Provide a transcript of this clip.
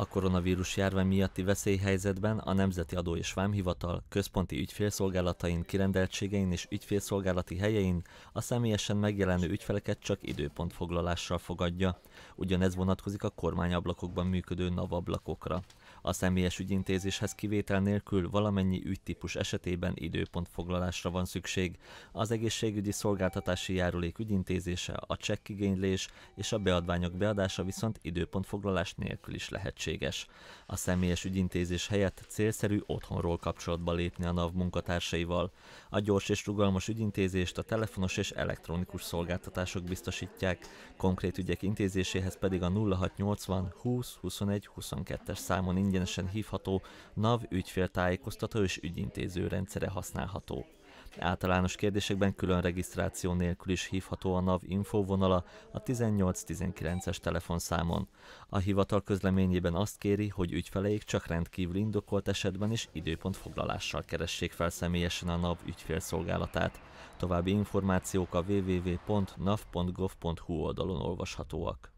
A koronavírus járvány miatti veszélyhelyzetben a Nemzeti Adó és Vámhivatal központi ügyfélszolgálatain, kirendeltségein és ügyfélszolgálati helyein a személyesen megjelenő ügyfeleket csak időpontfoglalással fogadja. Ugyanez vonatkozik a kormányablakokban működő navablakokra. A személyes ügyintézéshez kivétel nélkül valamennyi ügytípus esetében időpontfoglalásra van szükség. Az egészségügyi szolgáltatási járulék ügyintézése, a csekkigénylés és a beadványok beadása viszont időpontfoglalás nélkül is lehetséges szükséges. A személyes ügyintézés helyett célszerű otthonról kapcsolatba lépni a NAV munkatársaival. A gyors és rugalmas ügyintézést a telefonos és elektronikus szolgáltatások biztosítják, konkrét ügyek intézéséhez pedig a 0680 20 21 22-es számon ingyenesen hívható NAV ügyféltájékoztató és ügyintéző rendszere használható. Általános kérdésekben külön regisztráció nélkül is hívható a NAV infóvonala a 18-19-es telefonszámon. A hivatal közleményében azt kéri, hogy ügyfeleik csak rendkívül indokolt esetben és időpont foglalással keressék fel személyesen a NAV ügyfélszolgálatát. További információk a www.nav.gov.hu oldalon olvashatóak.